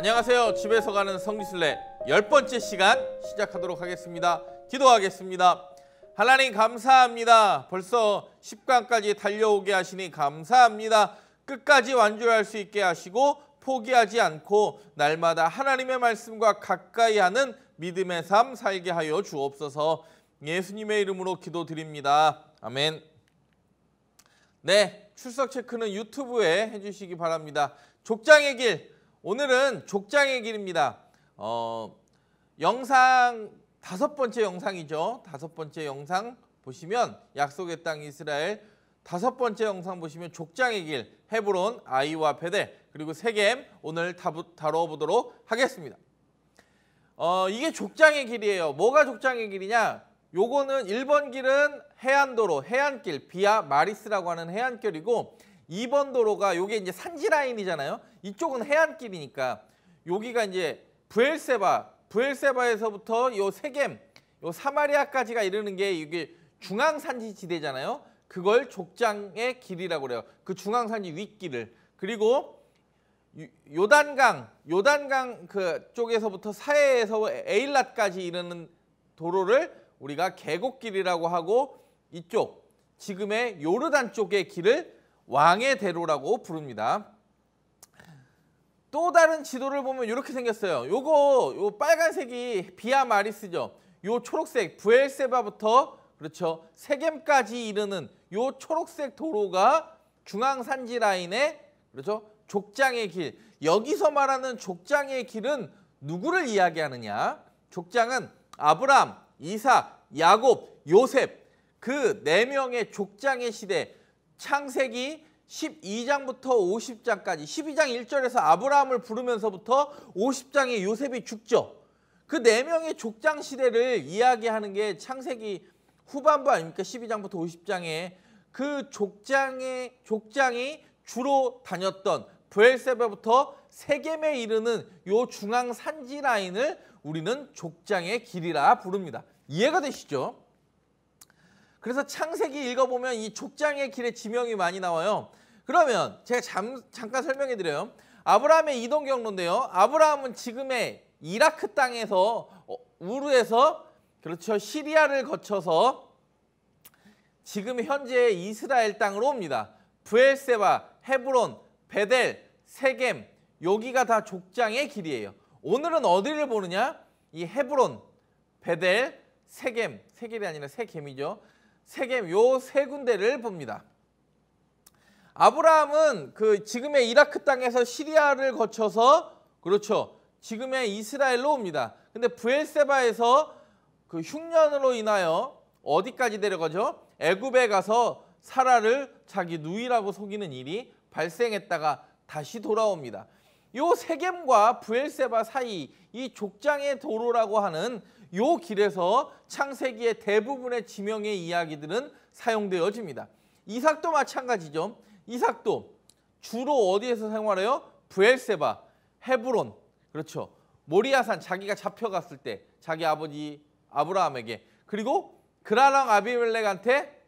안녕하세요. 집에서 가는 성지순례 열번째 시간 시작하도록 하겠습니다. 기도하겠습니다. 하나님 감사합니다. 벌써 10강까지 달려오게 하시니 감사합니다. 끝까지 완주할 수 있게 하시고 포기하지 않고 날마다 하나님의 말씀과 가까이 하는 믿음의 삶 살게 하여 주옵소서. 예수님의 이름으로 기도드립니다. 아멘. 네, 출석 체크는 유튜브에 해주시기 바랍니다. 족장의 길 오늘은 족장의 길입니다. 어, 영상 다섯 번째 영상이죠. 다섯 번째 영상 보시면 약속의 땅 이스라엘 다섯 번째 영상 보시면 족장의 길, 헤브론, 아이와 베델 그리고 세겜 오늘 다뤄보도록 하겠습니다. 어, 이게 족장의 길이에요. 뭐가 족장의 길이냐? 요거는 1번 길은 해안도로, 해안길, 비아 마리스라고 하는 해안길이고 2번 도로가 요게 이제 산지 라인이잖아요. 이쪽은 해안길이니까 여기가 이제 브엘세바, 브엘세바에서부터 요 세겜, 요 사마리아까지가 이르는 게 이게 중앙 산지 지대잖아요. 그걸 족장의 길이라고 그래요. 그 중앙 산지 윗길을. 그리고 요단강, 요단강 그 쪽에서부터 사해에서 에일랏까지 이르는 도로를 우리가 계곡길이라고 하고 이쪽 지금의 요르단 쪽의 길을 왕의 대로라고 부릅니다. 또 다른 지도를 보면 이렇게 생겼어요. 요거 요 빨간색이 비아 마리스죠. 요 초록색 부엘세바부터 그렇죠. 세겜까지 이르는 요 초록색 도로가 중앙 산지 라인의 그렇죠. 족장의 길. 여기서 말하는 족장의 길은 누구를 이야기하느냐? 족장은 아브람, 이삭, 야곱, 요셉 그 네 명의 족장의 시대 창세기 12장부터 50장까지 12장 1절에서 아브라함을 부르면서부터 50장에 요셉이 죽죠. 그 네 명의 족장 시대를 이야기하는 게 창세기 후반부 아닙니까? 12장부터 50장에 그 족장의 족장이 주로 다녔던 브엘세바부터 세겜에 이르는 요 중앙 산지 라인을 우리는 족장의 길이라 부릅니다. 이해가 되시죠? 그래서 창세기 읽어보면 이 족장의 길에 지명이 많이 나와요. 그러면 제가 잠, 잠깐 설명해 드려요. 아브라함의 이동 경로인데요. 아브라함은 지금의 이라크 땅에서 어, 우르에서 그렇죠 시리아를 거쳐서 지금 현재의 이스라엘 땅으로 옵니다. 부엘세바, 헤브론, 베델, 세겜 여기가 다 족장의 길이에요. 오늘은 어디를 보느냐? 이 헤브론, 베델, 세겜, 세겔이 아니라 세겜이죠. 세겜 요 세 군데를 봅니다. 아브라함은 그 지금의 이라크 땅에서 시리아를 거쳐서 그렇죠. 지금의 이스라엘로 옵니다. 근데 부엘세바에서 그 흉년으로 인하여 어디까지 내려가죠? 애굽에 가서 사라를 자기 누이라고 속이는 일이 발생했다가 다시 돌아옵니다. 요 세겜과 부엘세바 사이 이 족장의 도로라고 하는 요 길에서 창세기의 대부분의 지명의 이야기들은 사용되어집니다. 이삭도 마찬가지죠. 이삭도 주로 어디에서 생활해요? 브엘세바, 헤브론, 그렇죠. 모리아산 자기가 잡혀갔을 때 자기 아버지 아브라함에게 그리고 그라랑 아비멜렉한테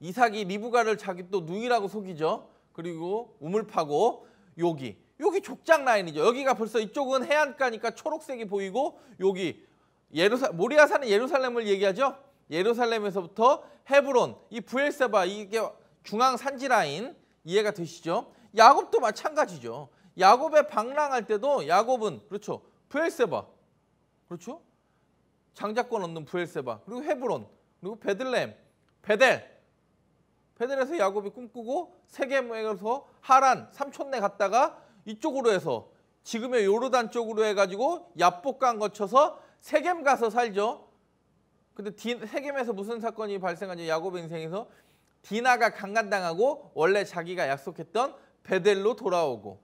이삭이 리브가를 자기 또 누이라고 속이죠. 그리고 우물 파고 여기 여기 족장 라인이죠. 여기가 벌써 이쪽은 해안가니까 초록색이 보이고 여기 예루사 모리아 산은 예루살렘을 얘기하죠. 예루살렘에서부터 헤브론, 이 부엘세바 이게 중앙 산지 라인 이해가 되시죠? 야곱도 마찬가지죠. 야곱의 방랑할 때도 야곱은 그렇죠. 부엘세바. 그렇죠? 장자권 얻는 부엘세바. 그리고 헤브론. 그리고 베들렘. 베델. 베델에서 야곱이 꿈꾸고 세계에서 하란 삼촌네 갔다가 이쪽으로 해서 지금의 요르단 쪽으로 해 가지고 야복강 거쳐서 세겜 가서 살죠. 근데 디, 세겜에서 무슨 사건이 발생하죠? 야곱의 인생에서 디나가 강간당하고 원래 자기가 약속했던 베델로 돌아오고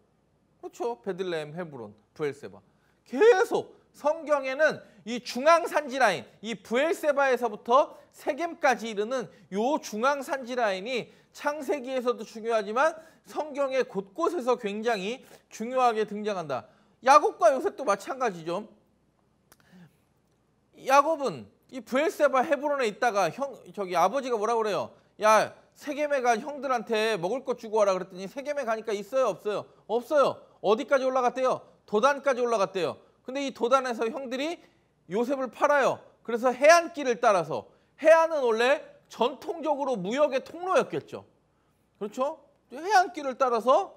그렇죠. 베들레헴, 헤브론, 부엘세바 계속 성경에는 이 중앙 산지 라인, 이 부엘세바에서부터 세겜까지 이르는 요 중앙 산지 라인이 창세기에서도 중요하지만 성경의 곳곳에서 굉장히 중요하게 등장한다. 야곱과 요셉도 마찬가지죠. 야곱은 이 부엘세바 헤브론에 있다가 형 저기 아버지가 뭐라 그래요? 야 세겜에 간 형들한테 먹을 것 주고 와라 그랬더니 세겜에 가니까 있어요 없어요? 없어요. 어디까지 올라갔대요? 도단까지 올라갔대요. 근데 이 도단에서 형들이 요셉을 팔아요. 그래서 해안길을 따라서 해안은 원래 전통적으로 무역의 통로였겠죠. 그렇죠? 해안길을 따라서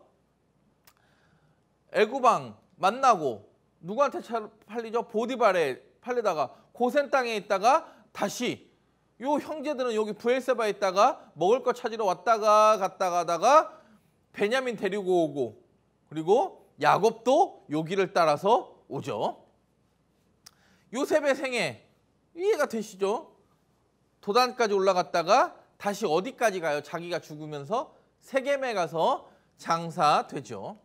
애구방 만나고 누구한테 팔리죠? 보디발에 팔리다가 고센 땅에 있다가 다시 요 형제들은 여기 부엘세바에 있다가 먹을 거 찾으러 왔다가 갔다가 하다가 베냐민 데리고 오고 그리고 야곱도 요기를 따라서 오죠. 요셉의 생애 이해가 되시죠? 도단까지 올라갔다가 다시 어디까지 가요? 자기가 죽으면서 세겜에 가서 장사되죠.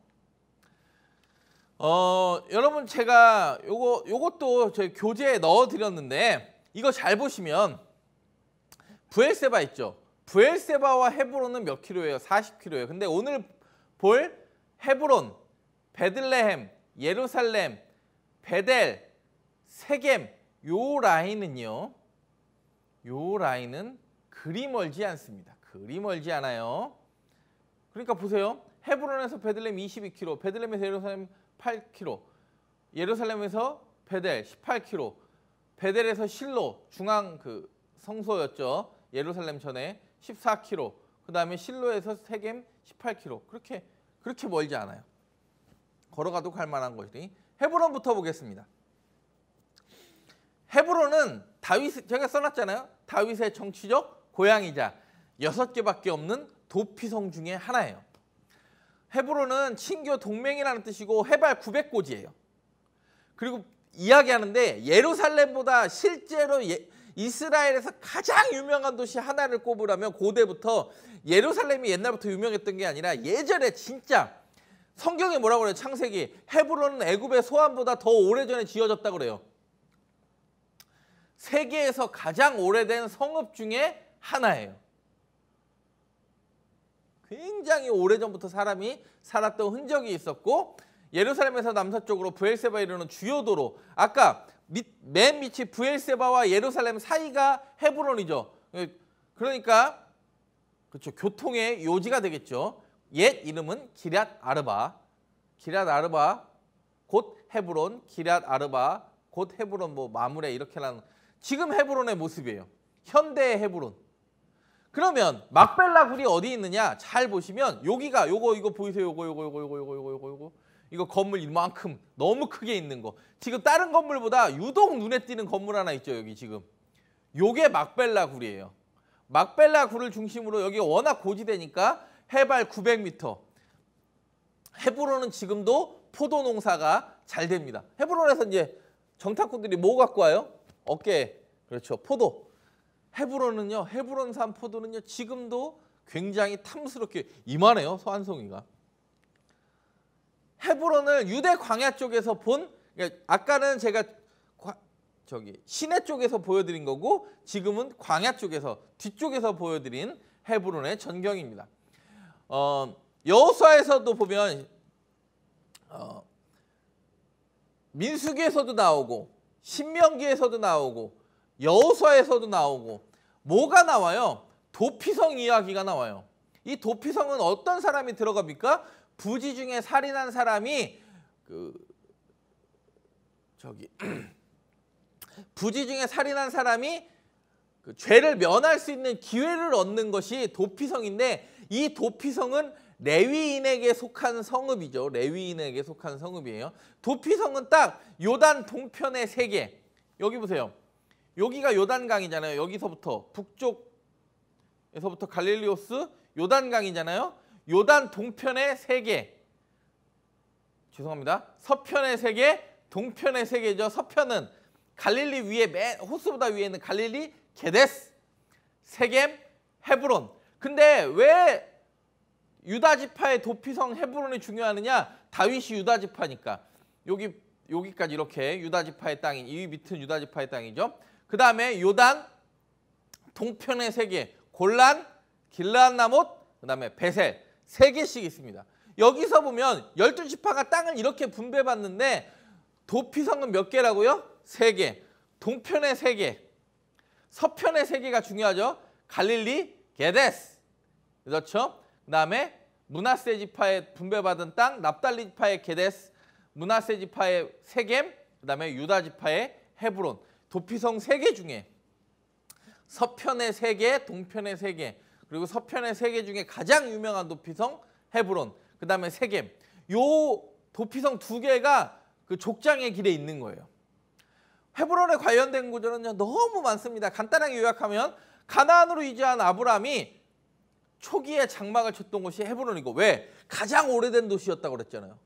어, 여러분 제가 요거 요것도 제 교재에 넣어 드렸는데 이거 잘 보시면 부엘세바 있죠. 부엘세바와 헤브론은 몇 킬로예요? 40킬로예요. 근데 오늘 볼 헤브론, 베들레헴, 예루살렘, 베델, 세겜 요 라인은요. 요 라인은 그리 멀지 않습니다. 그리 멀지 않아요. 그러니까 보세요. 헤브론에서 베들레헴 22킬로, 베들레헴에서 예루살렘 18km, 예루살렘에서 베델 18km, 베델에서 실로 중앙 그 성소였죠. 예루살렘 전에 14km, 그 다음에 실로에서 세겜 18km 그렇게 그렇게 멀지 않아요. 걸어가도 갈 만한 곳이 헤브론부터 보겠습니다. 헤브론은 다윗 제가 써놨잖아요. 다윗의 정치적 고향이자 여섯 개밖에 없는 도피성 중에 하나예요. 헤브론은 친교 동맹이라는 뜻이고 해발 900고지예요. 그리고 이야기하는데 예루살렘보다 실제로 예, 이스라엘에서 가장 유명한 도시 하나를 꼽으라면 고대부터 예루살렘이 옛날부터 유명했던 게 아니라 예전에 진짜 성경에 뭐라고 그래요? 창세기 헤브론은 애굽의 소환보다 더 오래전에 지어졌다 그래요. 세계에서 가장 오래된 성읍 중에 하나예요. 굉장히 오래전부터 사람이 살았던 흔적이 있었고 예루살렘에서 남서쪽으로 부엘세바 이르는 주요 도로 아까 밑, 맨 밑이 부엘세바와 예루살렘 사이가 헤브론이죠. 예, 그러니까 그렇죠. 교통의 요지가 되겠죠. 옛 이름은 기랏 아르바. 기랏 아르바 곧 헤브론, 기랏 아르바 곧 헤브론 뭐 마무레 이렇게라는 지금 헤브론의 모습이에요. 현대의 헤브론. 그러면 막벨라 굴이 어디 있느냐? 잘 보시면 여기가 요거 이거 보이세요? 요거 요거 요거 요거 요거 요거 요거 이거 건물 이만큼 너무 크게 있는 거. 지금 다른 건물보다 유독 눈에 띄는 건물 하나 있죠 여기 지금. 요게 막벨라 굴이에요. 막벨라 굴을 중심으로 여기 워낙 고지대니까 해발 900m. 헤브론은 지금도 포도 농사가 잘 됩니다. 헤브론에서 이제 정탐꾼들이 뭐 갖고 와요? 어깨 그렇죠. 포도. 헤브론은요. 헤브론산 포도는요. 지금도 굉장히 탐스럽게 이만해요. 소환송이가 헤브론을 유대 광야 쪽에서 본 그러니까 아까는 제가 저기 시내 쪽에서 보여드린 거고 지금은 광야 쪽에서 뒤쪽에서 보여드린 헤브론의 전경입니다. 어, 여호수아에서도 보면 어, 민수기에서도 나오고 신명기에서도 나오고 여호수아에서도 나오고 뭐가 나와요? 도피성 이야기가 나와요. 이 도피성은 어떤 사람이 들어갑니까? 부지 중에 살인한 사람이 그 저기 부지 중에 살인한 사람이 그 죄를 면할 수 있는 기회를 얻는 것이 도피성인데 이 도피성은 레위인에게 속한 성읍이죠. 레위인에게 속한 성읍이에요. 도피성은 딱 요단 동편의 세계. 여기 보세요. 여기가 요단강이잖아요. 여기서부터 북쪽에서부터 갈릴리오스 요단강이잖아요. 요단 동편의 세 개. 죄송합니다. 서편의 세 개, 동편의 세 개죠. 서편은 갈릴리 위에 맨 호수보다 위에 있는 갈릴리, 게데스, 세겜, 헤브론. 근데 왜 유다 지파의 도피성 헤브론이 중요하느냐? 다윗이 유다 지파니까. 여기 여기까지 이렇게 유다 지파의 땅인 이 밑은 유다 지파의 땅이죠. 그 다음에 요단 동편의 세계 골란, 길라 나못, 그 다음에 베셀 세 개씩 있습니다. 여기서 보면 열두 지파가 땅을 이렇게 분배받는데 도피성은 몇 개라고요? 세 개. 동편의 세 개, 서편의 세 개가 중요하죠. 갈릴리, 게데스. 그렇죠? 그 다음에 문하세 지파의 분배받은 땅, 납달리 지파의 게데스, 문하세 지파의 세겜, 그 다음에 유다 지파의 헤브론. 도피성 세 개 중에 서편의 세 개, 동편의 세 개, 그리고 서편의 세 개 중에 가장 유명한 도피성 헤브론, 그 다음에 세겜. 요 도피성 두 개가 그 족장의 길에 있는 거예요. 헤브론에 관련된 구절은 너무 많습니다. 간단하게 요약하면 가나안으로 이주한 아브라함이 초기에 장막을 쳤던 곳이 헤브론이고 왜? 가장 오래된 도시였다고 그랬잖아요.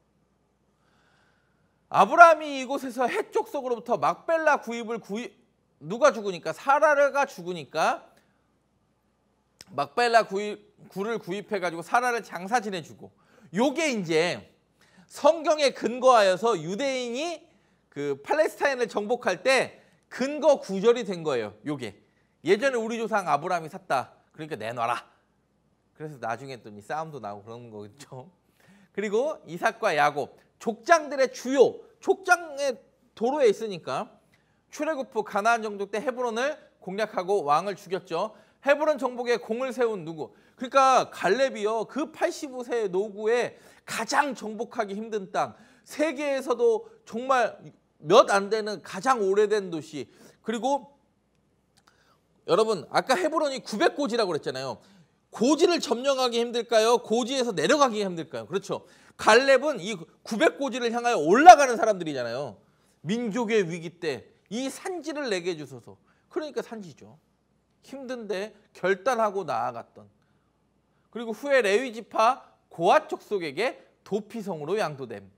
아브라함이 이곳에서 해쪽 속으로부터 막벨라 구입을 구입 누가 죽으니까 사라가 르 죽으니까 막벨라 구입, 구를 구입해 가지고 사라를 장사 지내주고 요게 이제 성경에 근거하여서 유대인이 그 팔레스타인을 정복할 때 근거 구절이 된 거예요. 요게 예전에 우리 조상 아브라함이 샀다. 그러니까 내놔라. 그래서 나중에 또 이 싸움도 나고 그런 거겠죠. 그리고 이삭과 야곱 족장들의 주요 족장의 도로에 있으니까 출애굽부 가나안 정복 때 헤브론을 공략하고 왕을 죽였죠. 헤브론 정복에 공을 세운 누구? 그러니까 갈렙이요. 그 85세 노구에 가장 정복하기 힘든 땅. 세계에서도 정말 몇 안 되는 가장 오래된 도시. 그리고 여러분 아까 헤브론이 900고지라고 그랬잖아요. 고지를 점령하기 힘들까요? 고지에서 내려가기 힘들까요? 그렇죠. 갈렙은 이 900고지를 향하여 올라가는 사람들이잖아요. 민족의 위기 때 이 산지를 내게 주소서 그러니까 산지죠. 힘든데 결단하고 나아갔던. 그리고 후에 레위지파 고아 족속에게 도피성으로 양도됨.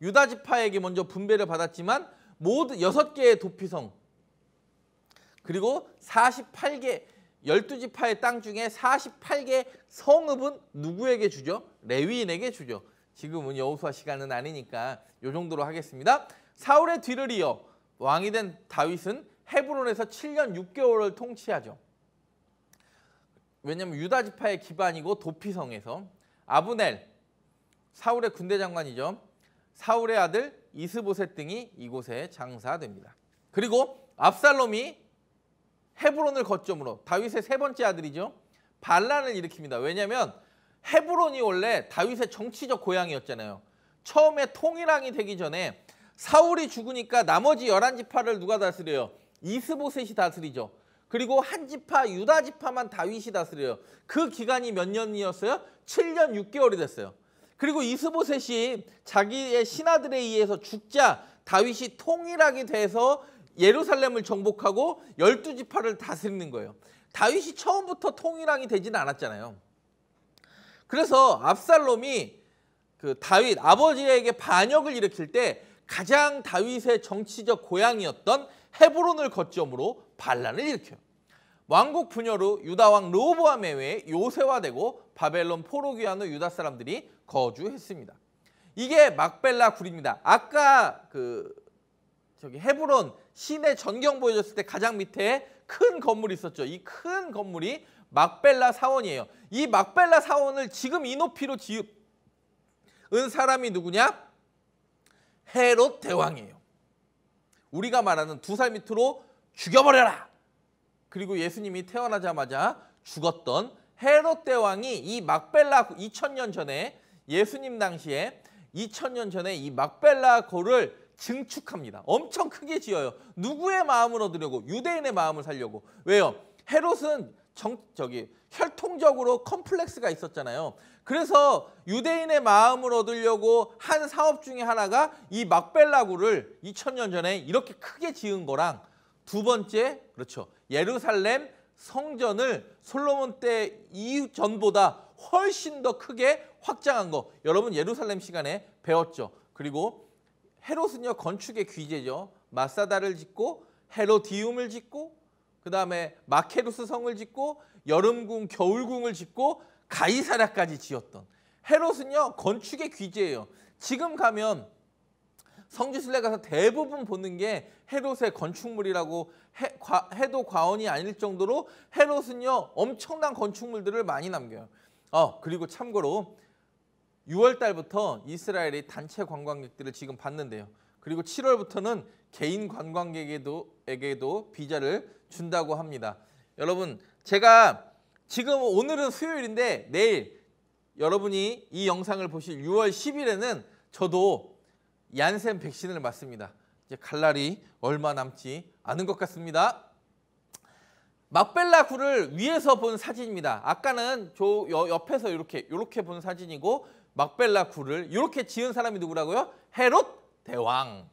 유다지파에게 먼저 분배를 받았지만 모두 6개의 도피성 그리고 48개 12지파의 땅 중에 48개 성읍은 누구에게 주죠? 레위인에게 주죠. 지금은 여호수아 시간은 아니니까 요 정도로 하겠습니다. 사울의 뒤를 이어 왕이 된 다윗은 헤브론에서 7년 6개월을 통치하죠. 왜냐하면 유다 지파의 기반이고 도피성에서 아브넬 사울의 군대 장관이죠. 사울의 아들 이스보셋 등이 이곳에 장사됩니다. 그리고 압살롬이 헤브론을 거점으로 다윗의 세 번째 아들이죠. 반란을 일으킵니다. 왜냐하면 헤브론이 원래 다윗의 정치적 고향이었잖아요. 처음에 통일왕이 되기 전에 사울이 죽으니까 나머지 1 1 지파를 누가 다스려요? 이스보셋이 다스리죠. 그리고 한 지파 유다 지파만 다윗이 다스려요. 그 기간이 몇 년이었어요? 7년 6개월이 됐어요. 그리고 이스보셋이 자기의 신하들에 의해서 죽자 다윗이 통일하게 돼서 예루살렘을 정복하고 1 2 지파를 다스리는 거예요. 다윗이 처음부터 통일왕이 되지는 않았잖아요. 그래서 압살롬이 그 다윗 아버지에게 반역을 일으킬 때 가장 다윗의 정치적 고향이었던 헤브론을 거점으로 반란을 일으켜요. 왕국 분열 후 유다 왕 르호보암에 의해 요새화되고 바벨론 포로귀환 후 유다 사람들이 거주했습니다. 이게 막벨라 굴입니다. 아까 그 저기 헤브론 시내 전경 보여줬을 때 가장 밑에 큰 건물이 있었죠. 이 큰 건물이 막벨라 사원이에요. 이 막벨라 사원을 지금 이 높이로 지은 사람이 누구냐? 헤롯 대왕이에요. 우리가 말하는 두 살 밑으로 죽여버려라. 그리고 예수님이 태어나자마자 죽었던 헤롯 대왕이 이 막벨라 2000년 전에 예수님 당시에 2000년 전에 이 막벨라 고를 증축합니다. 엄청 크게 지어요. 누구의 마음을 얻으려고? 유대인의 마음을 살려고. 왜요? 헤롯은 정, 저기 혈통적으로 컴플렉스가 있었잖아요. 그래서 유대인의 마음을 얻으려고 한 사업 중에 하나가 이 막벨라구를 2000년 전에 이렇게 크게 지은 거랑 두 번째 그렇죠. 예루살렘 성전을 솔로몬 때 이전보다 훨씬 더 크게 확장한 거. 여러분 예루살렘 시간에 배웠죠. 그리고 헤롯은요 건축의 귀재죠. 마사다를 짓고 헤로디움을 짓고 그 다음에 마케루스 성을 짓고 여름궁, 겨울궁을 짓고 가이사라까지 지었던 헤롯은요 건축의 귀재예요. 지금 가면 성지순례 가서 대부분 보는 게 헤롯의 건축물이라고 해, 과, 해도 과언이 아닐 정도로 헤롯은요 엄청난 건축물들을 많이 남겨요. 어 그리고 참고로 6월 달부터 이스라엘의 단체 관광객들을 지금 받는데요. 그리고 7월부터는 개인 관광객에게도 비자를 준다고 합니다. 여러분 제가 지금 오늘은 수요일인데 내일 여러분이 이 영상을 보실 6월 10일에는 저도 얀센 백신을 맞습니다. 이제 갈날이 얼마 남지 않은 것 같습니다. 막벨라 굴을 위에서 본 사진입니다. 아까는 저 옆에서 이렇게 이렇게 본 사진이고 막벨라 굴을 이렇게 지은 사람이 누구라고요? 헤롯 대왕.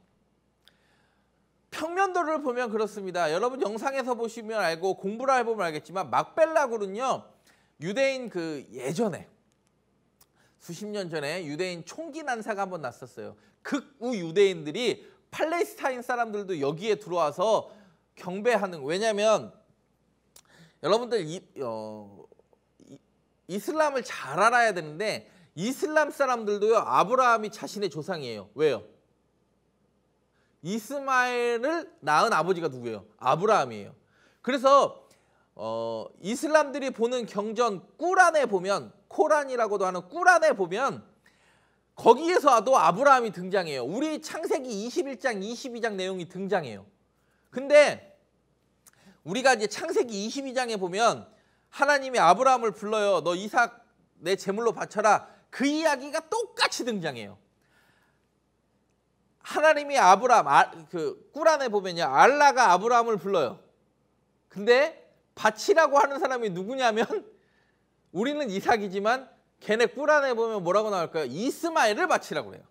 평면도를 보면 그렇습니다. 여러분 영상에서 보시면 알고 공부를 해보면 알겠지만 막벨라으로는요 유대인 그 예전에 수십 년 전에 유대인 총기 난사가 한번 났었어요. 극우 유대인들이 팔레스타인 사람들도 여기에 들어와서 경배하는 왜냐하면 여러분들 이, 어, 이슬람을 잘 알아야 되는데 이슬람 사람들도요 아브라함이 자신의 조상이에요. 왜요? 이스마엘을 낳은 아버지가 누구예요? 아브라함이에요. 그래서 어, 이슬람들이 보는 경전 꾸란에 보면 코란이라고도 하는 꾸란에 보면 거기에서도 아브라함이 등장해요. 우리 창세기 21장, 22장 내용이 등장해요. 근데 우리가 이제 창세기 22장에 보면 하나님이 아브라함을 불러요. 너 이삭 내 제물로 바쳐라. 그 이야기가 똑같이 등장해요. 하나님이 아브람 아, 그 꾸란에 보면요 알라가 아브라함을 불러요. 근데 바치라고 하는 사람이 누구냐면 우리는 이삭이지만 걔네 꾸란에 보면 뭐라고 나올까요? 이스마엘을 바치라고 해요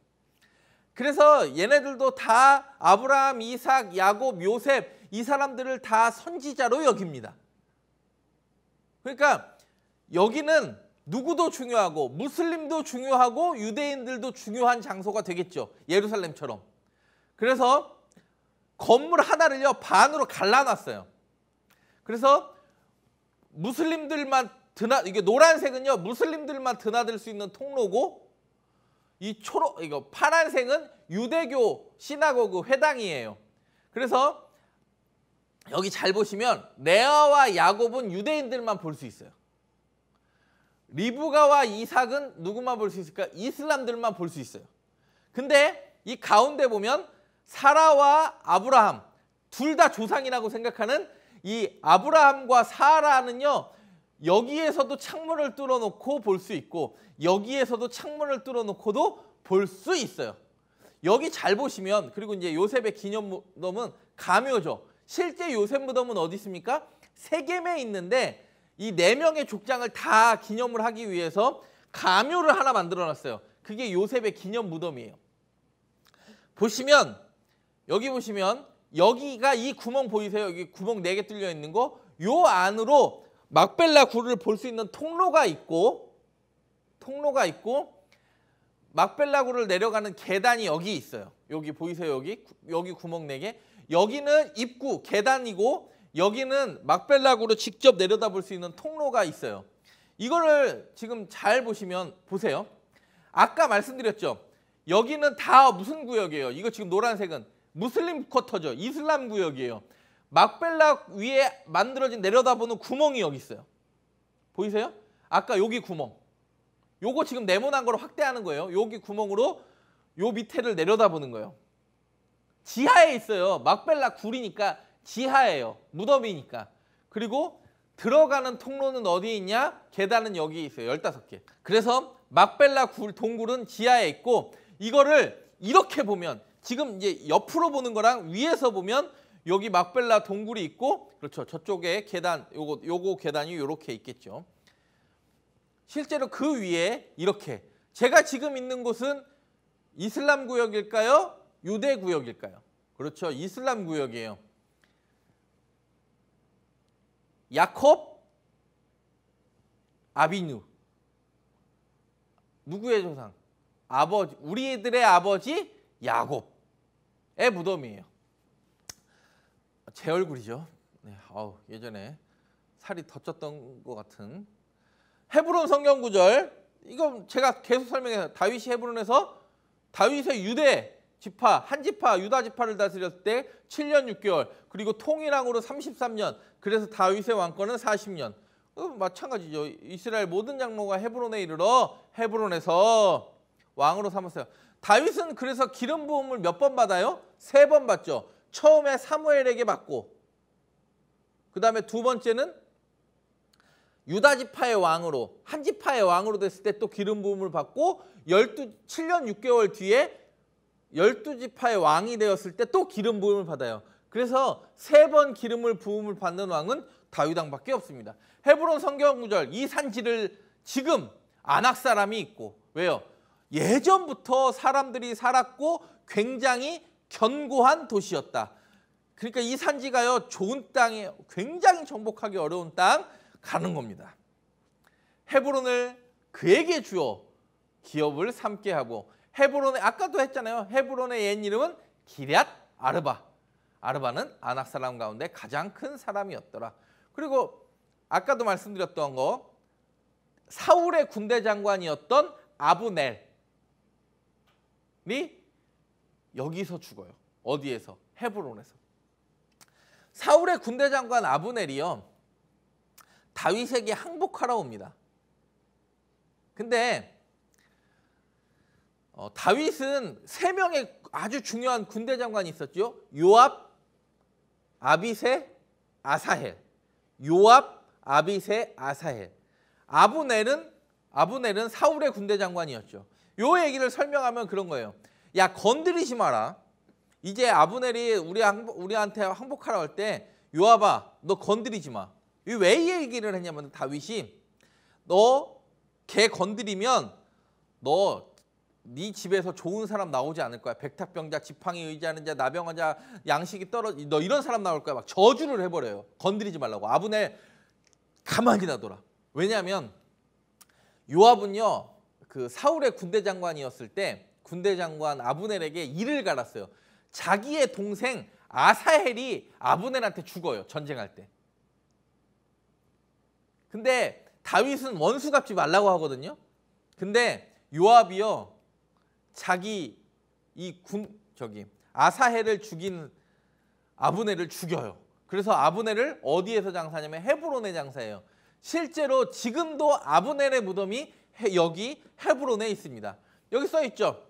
그래서 얘네들도 다 아브라함, 이삭, 야곱, 요셉 이 사람들을 다 선지자로 여깁니다. 그러니까 여기는 누구도 중요하고 무슬림도 중요하고 유대인들도 중요한 장소가 되겠죠. 예루살렘처럼. 그래서 건물 하나를요 반으로 갈라놨어요. 그래서 무슬림들만 드나 이게 노란색은요 무슬림들만 드나들 수 있는 통로고 이 초록 이거 파란색은 유대교 시나고그 회당이에요. 그래서 여기 잘 보시면 레아와 야곱은 유대인들만 볼 수 있어요. 리브가와 이삭은 누구만 볼 수 있을까? 이슬람들만 볼 수 있어요. 근데 이 가운데 보면 사라와 아브라함 둘 다 조상이라고 생각하는 이 아브라함과 사라는요. 여기에서도 창문을 뚫어놓고 볼 수 있고 여기에서도 창문을 뚫어놓고도 볼 수 있어요. 여기 잘 보시면 그리고 이제 요셉의 기념 무덤은 가묘죠. 실제 요셉 무덤은 어디 있습니까? 세겜에 있는데 이 네 명의 족장을 다 기념을 하기 위해서 가묘를 하나 만들어놨어요. 그게 요셉의 기념 무덤이에요. 보시면 여기 보시면 여기가 이 구멍 보이세요? 여기 구멍 네 개 뚫려 있는 거. 요 안으로 막벨라 구를 볼 수 있는 통로가 있고 통로가 있고 막벨라 구를 내려가는 계단이 여기 있어요. 여기 보이세요? 여기 여기 구멍 네 개. 여기는 입구 계단이고 여기는 막벨라 구로 직접 내려다볼 수 있는 통로가 있어요. 이거를 지금 잘 보시면 보세요. 아까 말씀드렸죠. 여기는 다 무슨 구역이에요? 이거 지금 노란색은 무슬림 쿼터죠. 이슬람 구역이에요. 막벨라 위에 만들어진 내려다보는 구멍이 여기 있어요. 보이세요? 아까 여기 구멍. 요거 지금 네모난 걸 확대하는 거예요. 여기 구멍으로 요 밑에를 내려다보는 거예요. 지하에 있어요. 막벨라 굴이니까 지하예요. 무덤이니까. 그리고 들어가는 통로는 어디 있냐? 계단은 여기 있어요. 15개. 그래서 막벨라 굴 동굴은 지하에 있고 이거를 이렇게 보면 지금 이제 옆으로 보는 거랑 위에서 보면 여기 막벨라 동굴이 있고 그렇죠. 저쪽에 계단 요거 요거 계단이 요렇게 있겠죠. 실제로 그 위에 이렇게 제가 지금 있는 곳은 이슬람 구역일까요? 유대 구역일까요? 그렇죠. 이슬람 구역이에요. 야콥 아비누 누구의 조상? 아버지 우리 애들의 아버지 야곱의 무덤이에요. 제 얼굴이죠. 네, 아우 예전에 살이 덧쳤던 것 같은 헤브론 성경 구절 이건 제가 계속 설명해서 다윗이 헤브론에서 다윗의 유대 지파 한 지파 유다 지파를 다스렸을 때 7년 6개월 그리고 통일왕으로 33년 그래서 다윗의 왕권은 40년 어, 마찬가지죠 이스라엘 모든 장로가 헤브론에 이르러 헤브론에서 왕으로 삼았어요 다윗은 그래서 기름 부음을 몇 번 받아요? 세 번 받죠. 처음에 사무엘에게 받고 그 다음에 두 번째는 유다 지파의 왕으로 한 지파의 왕으로 됐을 때 또 기름 부음을 받고 12, 7년 6개월 뒤에 열두 지파의 왕이 되었을 때 또 기름 부음을 받아요. 그래서 세 번 기름을 부음을 받는 왕은 다윗왕밖에 없습니다. 헤브론 성경 구절 이 산지를 지금 안악 사람이 있고 왜요? 예전부터 사람들이 살았고 굉장히 견고한 도시였다. 그러니까 이 산지가요 좋은 땅에 굉장히 정복하기 어려운 땅 가는 겁니다. 헤브론을 그에게 주어 기업을 삼게 하고 헤브론의 아까도 했잖아요. 헤브론의 옛 이름은 기럇 아르바. 아르바는 아낙 사람 가운데 가장 큰 사람이었더라. 그리고 아까도 말씀드렸던 거 사울의 군대 장관이었던 아브넬 여기서 죽어요. 어디에서? 헤브론에서. 사울의 군대 장관 아브넬이요. 다윗에게 항복하러 옵니다. 근데 어, 다윗은 세 명의 아주 중요한 군대 장관이 있었죠. 요압, 아비세, 아사헬. 요압, 아비세, 아사헬. 아브넬은 아브넬은 사울의 군대 장관이었죠. 요 얘기를 설명하면 그런 거예요. 야 건드리지 마라. 이제 아브넬이 우리 우리한테 항복하라 할때 요아바 너 건드리지 마. 왜 얘기를 했냐면 다윗이 너 걔 건드리면 너 네 집에서 좋은 사람 나오지 않을 거야. 백탁병자, 지팡이 의지하는 자, 나병환 자, 양식이 떨어지 너 이런 사람 나올 거야. 막 저주를 해버려요. 건드리지 말라고. 아브넬 가만히 놔둬라. 왜냐하면 요압은요 그 사울의 군대 장관이었을 때 군대 장관 아브넬에게 이를 갈았어요. 자기의 동생 아사헬이 아브넬한테 죽어요. 전쟁할 때. 근데 다윗은 원수 갚지 말라고 하거든요. 근데 요압이요. 자기 이 군 저기 아사헬을 죽인 아브넬을 죽여요. 그래서 아브넬을 어디에서 장사냐면 헤브론의 장사예요. 실제로 지금도 아브넬의 무덤이 여기 헤브론에 있습니다. 여기 써 있죠.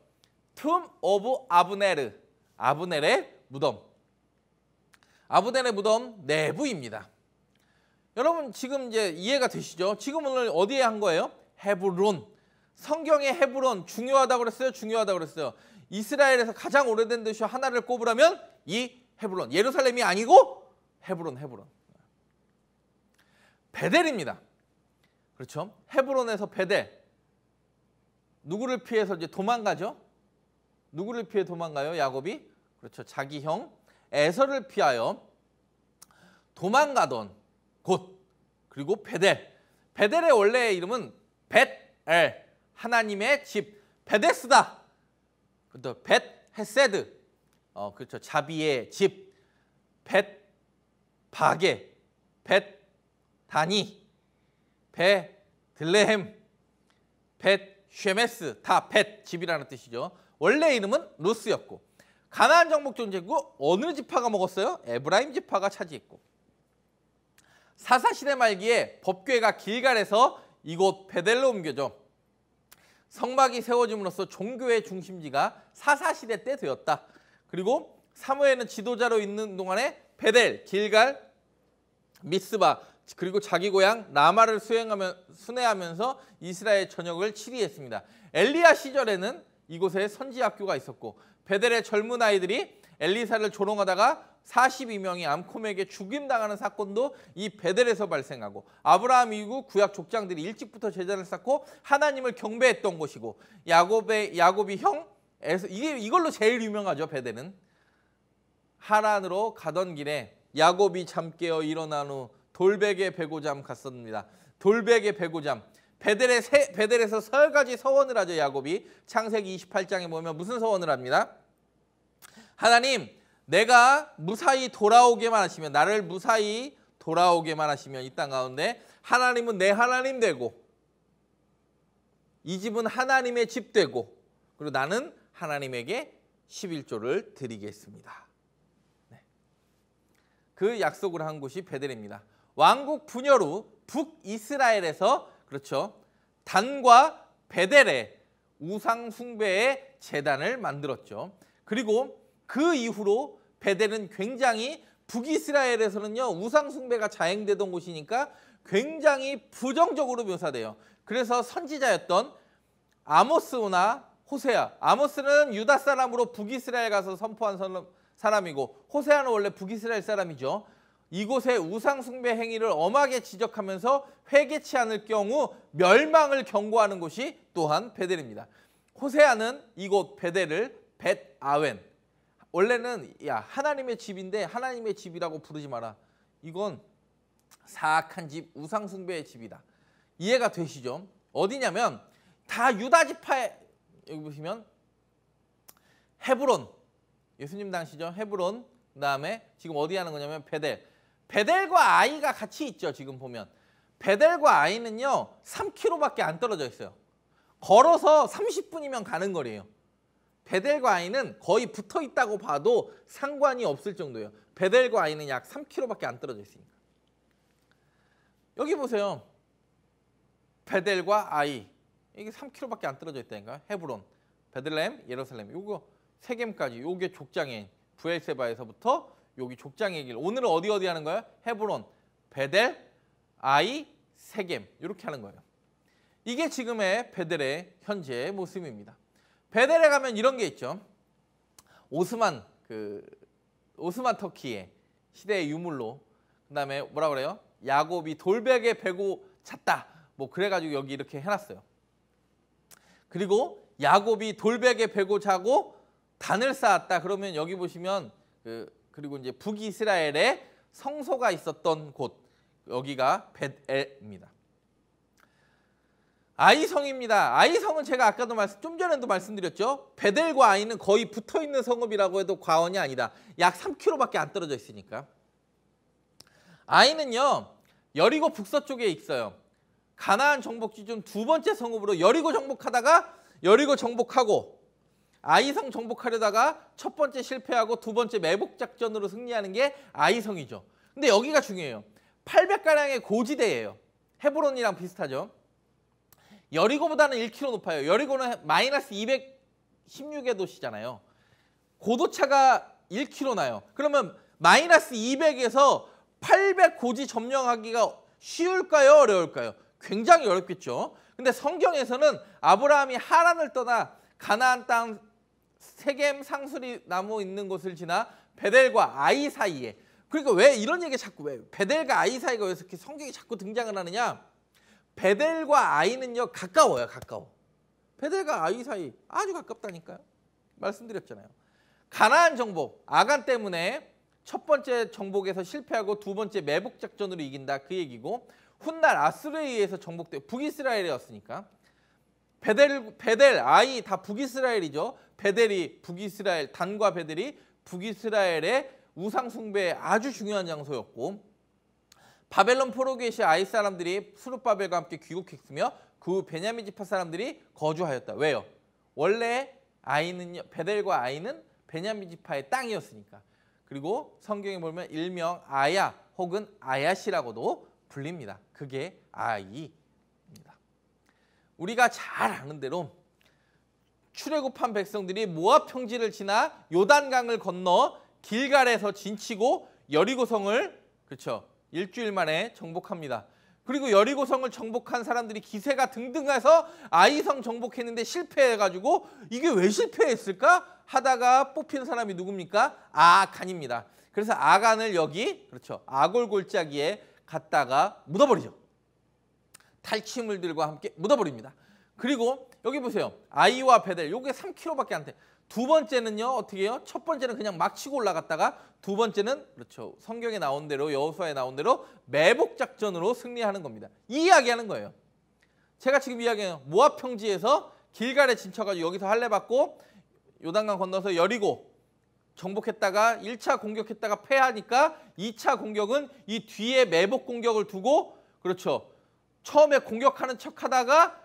툼 오브 아브네 아브넬의 무덤. 아브넬의 무덤 내부입니다. 여러분 지금 이제 이해가 되시죠? 지금 오늘 어디에 한 거예요? 헤브론. 성경의 헤브론 중요하다고 그랬어요. 중요하다고 그랬어요. 이스라엘에서 가장 오래된 도시 하나를 꼽으라면 이 헤브론. 예루살렘이 아니고 헤브론, 헤브론. 베델입니다. 그렇죠? 헤브론에서 베델. 누구를 피해서 이제 도망가죠? 누구를 피해 도망가요? 야곱이 그렇죠. 자기 형 에서를 피하여 도망가던 곳 그리고 베델. 베델의 원래 이름은 벳엘 하나님의 집 베데스다. 그또 벳헤세드. 어 그렇죠. 자비의 집. 벳 바게. 벳 다니. 베들레헴. 벳 쉐메스, 다, 벳, 집이라는 뜻이죠. 원래 이름은 루스였고 가나안 정복 존재고 어느 지파가 먹었어요? 에브라임 지파가 차지했고 사사시대 말기에 법궤가 길갈에서 이곳 베델로 옮겨져 성막이 세워짐으로써 종교의 중심지가 사사시대 때 되었다. 그리고 사무엘은 지도자로 있는 동안에 베델, 길갈, 미스바, 그리고 자기 고향 라마를 수행하며, 순회하면서 이스라엘 전역을 치리했습니다. 엘리야 시절에는 이곳에 선지 학교가 있었고 베델의 젊은 아이들이 엘리사를 조롱하다가 42명이 암콤에게 죽임당하는 사건도 이 베델에서 발생하고 아브라함 이후 구약 족장들이 일찍부터 제단을 쌓고 하나님을 경배했던 곳이고 야곱의 야곱이 형 이게 이걸로 제일 유명하죠 베델은 하란으로 가던 길에 야곱이 잠깨어 일어난 후 돌베개 배고잠 갔습니다. 돌베개 배고잠. 베델에 서세 가지 서원을 하죠. 야곱이 창세기 28장에 보면 무슨 서원을 합니다. 하나님 내가 무사히 돌아오게만 하시면 나를 무사히 돌아오게만 하시면 이 땅 가운데 하나님은 내 하나님 되고 이 집은 하나님의 집 되고 그리고 나는 하나님에게 11조를 드리겠습니다. 네. 그 약속을 한 곳이 베델입니다. 왕국 분열 후 북이스라엘에서 그렇죠. 단과 베델에 우상 숭배의 재단을 만들었죠. 그리고 그 이후로 베델은 굉장히 북이스라엘에서는요. 우상 숭배가 자행되던 곳이니까 굉장히 부정적으로 묘사돼요. 그래서 선지자였던 아모스나 호세아. 아모스는 유다 사람으로 북이스라엘 가서 선포한 사람이고 호세아는 원래 북이스라엘 사람이죠. 이곳의 우상 숭배 행위를 엄하게 지적하면서 회개치 않을 경우 멸망을 경고하는 곳이 또한 베델입니다. 호세아는 이곳 베델을 벳아웬 원래는 야 하나님의 집인데 하나님의 집이라고 부르지 마라. 이건 사악한 집 우상 숭배의 집이다. 이해가 되시죠? 어디냐면 다 유다 지파에 여기 보시면 헤브론 예수님 당시죠. 헤브론 그다음에 지금 어디 하는 거냐면 베델 베델과 아이가 같이 있죠. 지금 보면. 베델과 아이는요. 3km밖에 안 떨어져 있어요. 걸어서 30분이면 가는 거리예요. 베델과 아이는 거의 붙어 있다고 봐도 상관이 없을 정도예요. 베델과 아이는 약 3km밖에 안 떨어져 있으니까. 여기 보세요. 베델과 아이. 이게 3km밖에 안 떨어져 있다니까. 헤브론, 베들렘, 예루살렘. 요거 세겜까지 요게 족장애인. 부엘세바에서부터 여기 족장 얘기를 오늘은 어디 어디 하는 거예요? 헤브론, 베델, 아이, 세겜 이렇게 하는 거예요. 이게 지금의 베델의 현재 모습입니다. 베델에 가면 이런 게 있죠. 오스만 그 오스만 터키의 시대의 유물로 그다음에 뭐라 그래요? 야곱이 돌베개 베고 찾다. 뭐 그래가지고 여기 이렇게 해놨어요. 그리고 야곱이 돌베개 베고 자고 단을 쌓았다. 그러면 여기 보시면 그 그리고 이제 북이스라엘의 성소가 있었던 곳 여기가 벳엘입니다. 아이성입니다. 아이성은 제가 아까도 말씀 좀 전에도 말씀드렸죠. 베델과 아이는 거의 붙어 있는 성읍이라고 해도 과언이 아니다. 약 3km밖에 안 떨어져 있으니까. 아이는요. 여리고 북서쪽에 있어요. 가나안 정복지 중두 번째 성읍으로 여리고 정복하다가 여리고 정복하고 아이성 정복하려다가 첫 번째 실패하고 두 번째 매복 작전으로 승리하는 게 아이성이죠. 근데 여기가 중요해요. 800가량의 고지대예요. 헤브론이랑 비슷하죠. 여리고보다는 1km 높아요. 여리고는 마이너스 216의 도시잖아요. 고도차가 1km 나요. 그러면 마이너스 200에서 800 고지 점령하기가 쉬울까요? 어려울까요? 굉장히 어렵겠죠. 근데 성경에서는 아브라함이 하란을 떠나 가나안 땅 세겜 상수리 나무 있는 곳을 지나 베델과 아이 사이에 그러니까 왜 이런 얘기 자꾸 왜 베델과 아이 사이가 왜 이렇게 성경이 자꾸 등장을 하느냐 베델과 아이는요 가까워요 가까워 베델과 아이 사이 아주 가깝다니까요 말씀드렸잖아요 가나안 정복 아간 때문에 첫 번째 정복에서 실패하고 두 번째 매복 작전으로 이긴다 그 얘기고 훗날 아스르에 의해서 정복돼 북이스라엘이었으니까 베델, 베델, 아이 다 북이스라엘이죠. 베델이 북이스라엘, 단과 베델이 북이스라엘의 우상 숭배에 아주 중요한 장소였고 바벨론 포로게시 아이 사람들이 수룹바벨과 함께 귀국했으며 그 베냐민 지파 사람들이 거주하였다. 왜요? 원래 아이는 베델과 아이는 베냐민 지파의 땅이었으니까. 그리고 성경에 보면 일명 아야 혹은 아야시라고도 불립니다. 그게 아이 우리가 잘 아는 대로 출애굽한 백성들이 모압 평지를 지나 요단강을 건너 길갈에서 진치고 여리고성을 그렇죠 일주일 만에 정복합니다. 그리고 여리고성을 정복한 사람들이 기세가 등등해서 아이성 정복했는데 실패해가지고 이게 왜 실패했을까 하다가 뽑힌 사람이 누굽니까? 아간입니다. 그래서 아간을 여기 그렇죠 아골골짜기에 갔다가 묻어버리죠. 탈취물들과 함께 묻어버립니다. 그리고 여기 보세요. 아이와 배들 요게 3kg밖에 안 돼. 두 번째는요. 어떻게 해요? 첫 번째는 그냥 막 치고 올라갔다가 두 번째는 그렇죠. 성경에 나온 대로 여호수아에 나온 대로 매복 작전으로 승리하는 겁니다. 이 이야기하는 거예요. 제가 지금 이야기해요. 모압 평지에서 길갈에 진쳐가지고 여기서 할례 받고 요단강 건너서 여리고 정복했다가 1차 공격했다가 패하니까 2차 공격은 이 뒤에 매복 공격을 두고 그렇죠. 처음에 공격하는 척하다가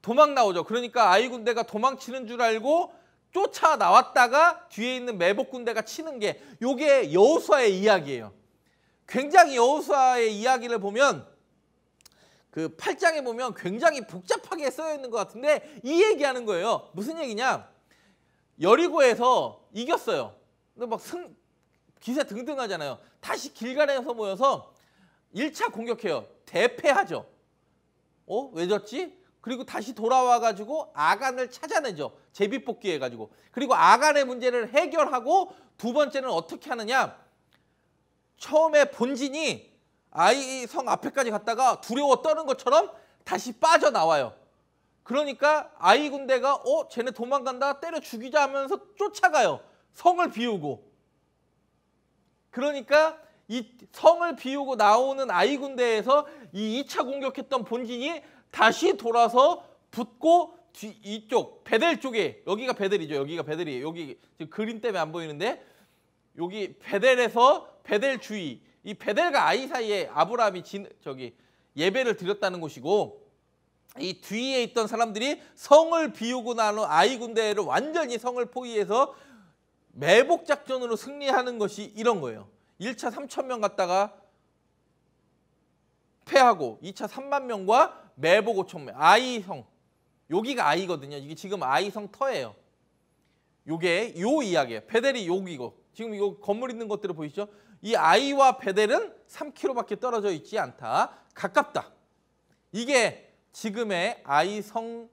도망 나오죠. 그러니까 아이 군대가 도망치는 줄 알고 쫓아 나왔다가 뒤에 있는 매복 군대가 치는 게 요게 여호수아의 이야기예요. 굉장히 여호수아의 이야기를 보면 그 8장에 보면 굉장히 복잡하게 쓰여 있는 것 같은데 이 얘기하는 거예요. 무슨 얘기냐? 여리고에서 이겼어요. 근데 막 승, 기세 등등하잖아요. 다시 길가에서 모여서 1차 공격해요. 대패하죠. 어? 왜 졌지? 그리고 다시 돌아와가지고 아간을 찾아내죠. 제비뽑기 해가지고. 그리고 아간의 문제를 해결하고 두 번째는 어떻게 하느냐. 처음에 본진이 아이 성 앞에까지 갔다가 두려워 떠는 것처럼 다시 빠져나와요. 그러니까 아이 군대가 어? 쟤네 도망간다 때려 죽이자 하면서 쫓아가요. 성을 비우고. 그러니까 이 성을 비우고 나오는 아이 군대에서 이 2차 공격했던 본진이 다시 돌아서 붙고 뒤, 이쪽 베델 쪽에 여기가 베델이죠. 여기가 베델이에요. 여기 지금 그림 때문에 안 보이는데 여기 베델에서 베델 주위 이 베델과 아이 사이에 아브라함이 진, 저기 예배를 드렸다는 곳이고 이 뒤에 있던 사람들이 성을 비우고 나는 아이 군대를 완전히 성을 포위해서 매복 작전으로 승리하는 것이 이런 거예요. 1차 3천 명 갔다가 패하고 2차 3만 명과 매복 5천 명. 아이성. 여기가 아이거든요. 이게 지금 아이성 터예요. 요게 요 이야기예요. 베델이 여기고 지금 이거 건물 있는 것들을 보이시죠? 이 아이와 베델은 3km밖에 떨어져 있지 않다. 가깝다. 이게 지금의 아이성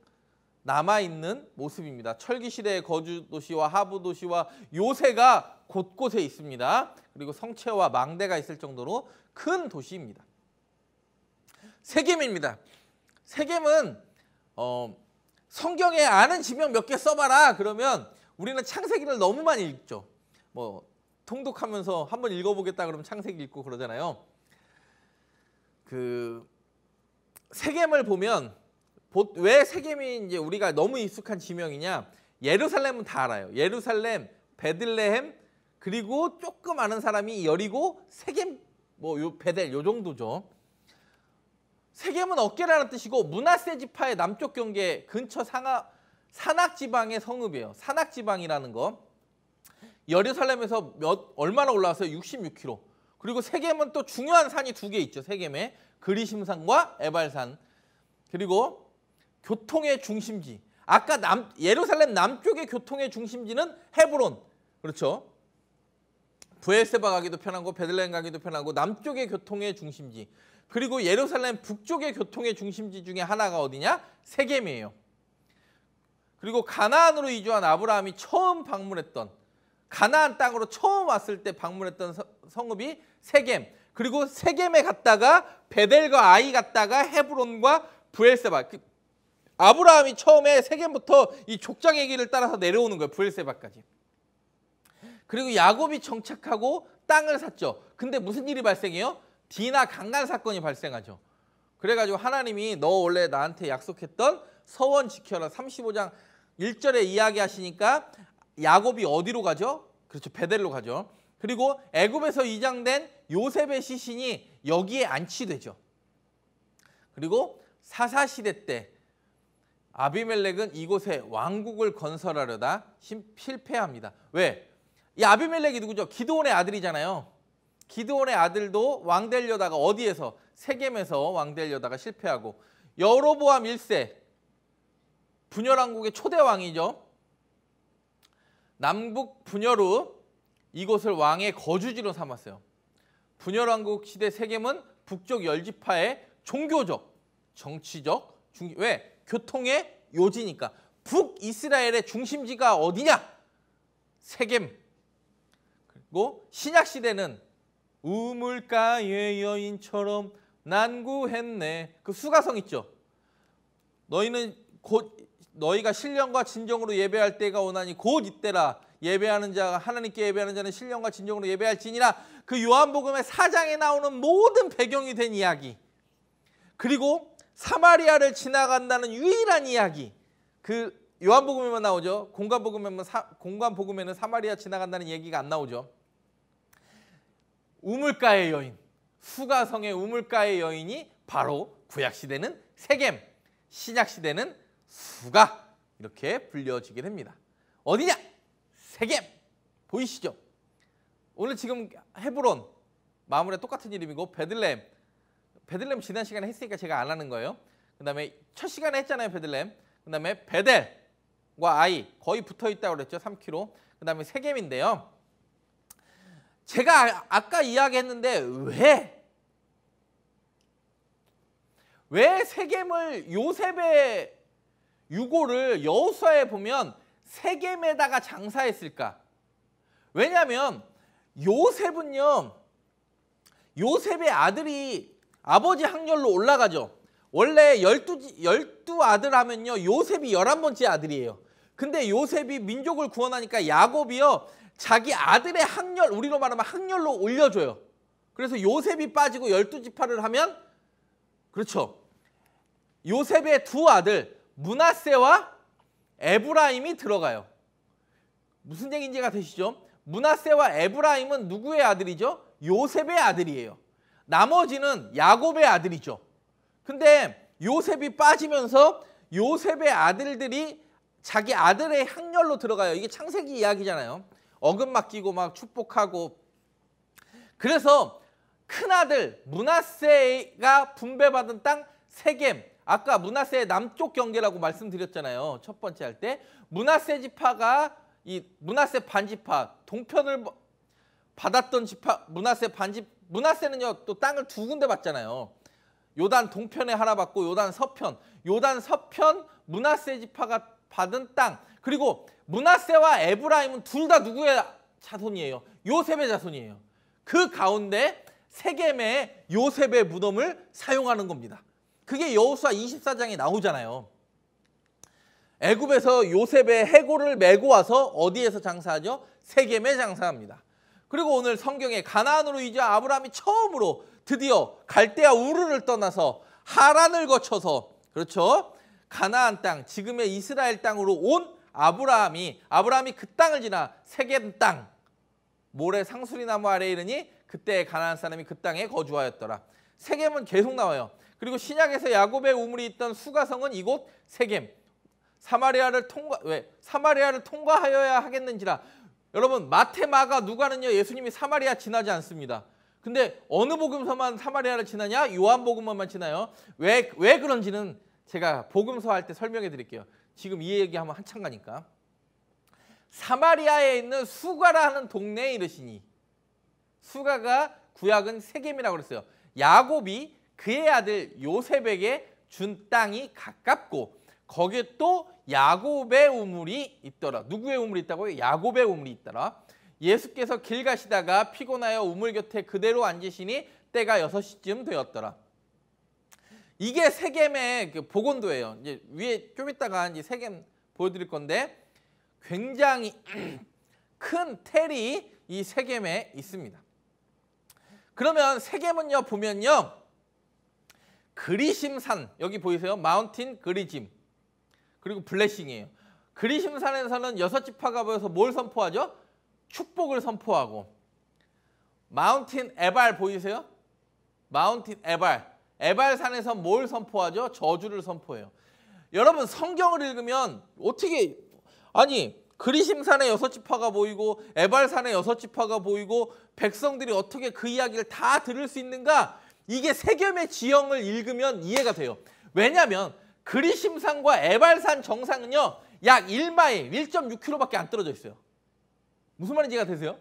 남아있는 모습입니다. 철기시대의 거주도시와 하부도시와 요새가 곳곳에 있습니다. 그리고 성체와 망대가 있을 정도로 큰 도시입니다. 세겜입니다. 세겜은 어, 성경에 아는 지명 몇 개 써봐라 그러면 우리는 창세기를 너무 많이 읽죠. 뭐 통독하면서 한번 읽어보겠다 그러면 창세기 읽고 그러잖아요. 그 세겜을 보면 왜 세겜이 이제 우리가 너무 익숙한 지명이냐? 예루살렘은 다 알아요. 예루살렘, 베들레헴 그리고 조금 아는 사람이 여리고 세겜 뭐요 베델 요 정도죠. 세겜은 어깨라는 뜻이고 문하세 지파의 남쪽 경계 근처 상하, 산악 지방의 성읍이에요. 산악 지방이라는 거. 예루살렘에서 몇 얼마나 올라왔어요? 66km. 그리고 세겜은 또 중요한 산이 두 개 있죠. 세겜에 그리심산과 에발산. 그리고 교통의 중심지. 아까 남 예루살렘 남쪽의 교통의 중심지는 헤브론. 그렇죠? 부엘세바 가기도 편하고 베들레헴 가기도 편하고 남쪽의 교통의 중심지. 그리고 예루살렘 북쪽의 교통의 중심지 중에 하나가 어디냐? 세겜이에요. 그리고 가나안으로 이주한 아브라함이 처음 방문했던 가나안 땅으로 처음 왔을 때 방문했던 성읍이 세겜. 그리고 세겜에 갔다가 베델과 아이 갔다가 헤브론과 부엘세바. 그 아브라함이 처음에 세겜부터 이족장 얘기를 따라서 내려오는 거예요. 브엘세바까지. 그리고 야곱이 정착하고 땅을 샀죠. 근데 무슨 일이 발생해요? 디나 강간 사건이 발생하죠. 그래가지고 하나님이 너 원래 나한테 약속했던 서원 지켜라 35장 1절에 이야기하시니까 야곱이 어디로 가죠? 그렇죠. 베델로 가죠. 그리고 애굽에서 이장된 요셉의 시신이 여기에 안치되죠. 그리고 사사시대 때 아비멜렉은 이곳에 왕국을 건설하려다 실패합니다. 왜? 이 아비멜렉이 누구죠? 기드온의 아들이잖아요. 기드온의 아들도 왕 되려다가 어디에서? 세겜에서 왕 되려다가 실패하고 여로보암 1세 분열왕국의 초대 왕이죠. 남북 분열 후 이곳을 왕의 거주지로 삼았어요. 분열왕국 시대 세겜은 북쪽 열지파의 종교적, 정치적, 중... 왜? 교통의 요지니까 북이스라엘의 중심지가 어디냐? 세겜. 그리고 신약 시대는 우물가의 여인처럼 난구했네. 그 수가성 있죠. 너희는 곧 너희가 신령과 진정으로 예배할 때가 오나니 곧 이때라 예배하는 자가 하나님께 예배하는 자는 신령과 진정으로 예배할지니라 그 요한복음의 사장에 나오는 모든 배경이 된 이야기. 그리고 사마리아를 지나간다는 유일한 이야기. 그 요한복음에만 나오죠. 공간복음에만 공간복음에는 사마리아 지나간다는 얘기가 안 나오죠. 우물가의 여인, 수가성의 우물가의 여인이 바로 구약 시대는 세겜, 신약 시대는 수가 이렇게 불려지게 됩니다. 어디냐? 세겜 보이시죠? 오늘 지금 헤브론 마무리 똑같은 이름이고 베들레헴 베들렘 지난 시간에 했으니까 제가 안 하는 거예요. 그다음에 첫 시간에 했잖아요, 베들렘. 그다음에 베델과 아이 거의 붙어 있다고 그랬죠, 3km. 그다음에 세겜인데요. 제가 아까 이야기했는데 왜? 왜 세겜을 요셉의 유고를 여호수아에 보면 세겜에다가 장사했을까? 왜냐하면 요셉은요. 요셉의 아들이 아버지 학렬로 올라가죠. 원래 열두 12 아들 하면요. 요셉이 열한 번째 아들이에요. 근데 요셉이 민족을 구원하니까 야곱이요. 자기 아들의 학렬, 우리로 말하면 학렬로 올려줘요. 그래서 요셉이 빠지고 열두 지파를 하면 그렇죠. 요셉의 두 아들 문하세와 에브라임이 들어가요. 무슨 얘기인지가 되시죠? 문하세와 에브라임은 누구의 아들이죠? 요셉의 아들이에요. 나머지는 야곱의 아들이죠. 근데 요셉이 빠지면서 요셉의 아들들이 자기 아들의 향렬로 들어가요. 이게 창세기 이야기잖아요. 어금 맡기고 막 축복하고 그래서 큰아들 문하세가 분배받은 땅 세겜 아까 문하세의 남쪽 경계라고 말씀드렸잖아요. 첫 번째 할 때 문하세 지파가 이 문하세 반지파 동편을 받았던 지파 문하세 반지 문하세는요 또 땅을 두 군데 받잖아요. 요단 동편에 하나 받고 요단 서편, 요단 서편 문하세 지파가 받은 땅 그리고 문하세와 에브라임은 둘 다 누구의 자손이에요? 요셉의 자손이에요. 그 가운데 세겜의 요셉의 무덤을 사용하는 겁니다. 그게 여호수아 24장에 나오잖아요. 애굽에서 요셉의 해골을 메고 와서 어디에서 장사하죠? 세겜에 장사합니다. 그리고 오늘 성경에 가나안으로 이제 아브라함이 처음으로 드디어 갈대아 우르를 떠나서 하란을 거쳐서 그렇죠? 가나안 땅, 지금의 이스라엘 땅으로 온 아브라함이 아브라함이 그 땅을 지나 세겜 땅 모래 상수리 나무 아래 에 이르니 그때 가나안 사람이 그 땅에 거주하였더라. 세겜은 계속 나와요. 그리고 신약에서 야곱의 우물이 있던 수가성은 이곳 세겜 사마리아를 통과 왜 사마리아를 통과하여야 하겠는지라 여러분 마테마가 누가는요 예수님이 사마리아 지나지 않습니다. 근데 어느 복음서만 사마리아를 지나냐? 요한복음만 지나요. 왜, 왜 그런지는 제가 복음서 할 때 설명해 드릴게요. 지금 이 얘기하면 한참 가니까. 사마리아에 있는 수가라 는 동네에 이르시니 수가가 구약은 세겜이라고 그랬어요. 야곱이 그의 아들 요셉에게 준 땅이 가깝고 거기에 또 야곱의 우물이 있더라. 누구의 우물이 있다고요? 야곱의 우물이 있더라. 예수께서 길 가시다가 피곤하여 우물 곁에 그대로 앉으시니 때가 여섯 시쯤 되었더라. 이게 세겜의 그 복원도예요. 이제 위에 좀 있다가 이제 세겜 보여드릴 건데 굉장히 큰 텔이 이 세겜에 있습니다. 그러면 세겜은요 보면요 그리심산 여기 보이세요? 마운틴 그리짐 그리고 블레싱이에요. 그리심산에서는 여섯 지파가 모여서 뭘 선포하죠? 축복을 선포하고 마운틴 에발 보이세요? 마운틴 에발 에발산에서 뭘 선포하죠? 저주를 선포해요. 여러분 성경을 읽으면 어떻게 아니 그리심산의 여섯 지파가 보이고 에발산의 여섯 지파가 보이고 백성들이 어떻게 그 이야기를 다 들을 수 있는가? 이게 세겜의 지형을 읽으면 이해가 돼요. 왜냐하면 그리심산과 에발산 정상은요 약 1마일 1.6km밖에 안 떨어져 있어요. 무슨 말인지 가되세요